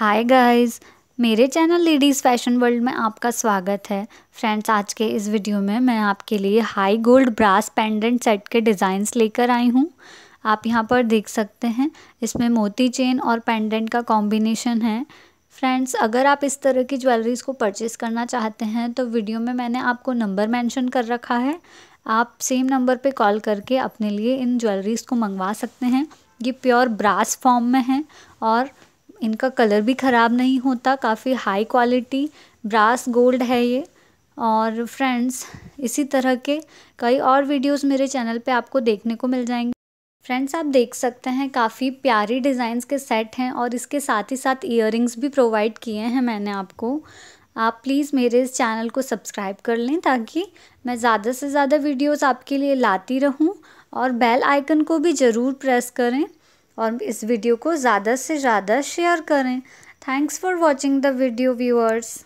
हाय guys मेरे channel ladies fashion world में आपका स्वागत है फ्रेंड्स आज के इस वीडियो में मैं आपके लिए high gold brass pendant set के डिज़ाइंस लेकर आई हूँ आप यहाँ पर देख सकते हैं इसमें मोती चेन और पेंडेंट का कॉम्बिनेशन है फ्रेंड्स अगर आप इस तरह की ज्वेलरीज़ को परचेस करना चाहते हैं तो वीडियो में मैंने आपको नंबर मैंशन कर रखा है आप सेम नंबर पर कॉल करके अपने लिए इन ज्वेलरीज़ को मंगवा सकते हैं ये प्योर ब्रास फॉर्म में है और इनका कलर भी ख़राब नहीं होता काफ़ी हाई क्वालिटी ब्रास गोल्ड है ये और फ्रेंड्स इसी तरह के कई और वीडियोस मेरे चैनल पे आपको देखने को मिल जाएंगे फ्रेंड्स आप देख सकते हैं काफ़ी प्यारी डिज़ाइंस के सेट हैं और इसके साथ ही साथ इयर भी प्रोवाइड किए हैं मैंने आपको आप प्लीज़ मेरे इस चैनल को सब्सक्राइब कर लें ताकि मैं ज़्यादा से ज़्यादा वीडियोस आपके लिए लाती रहूं और बेल आइकन को भी ज़रूर प्रेस करें और इस वीडियो को ज़्यादा से ज़्यादा शेयर करें thanks for watching the video viewers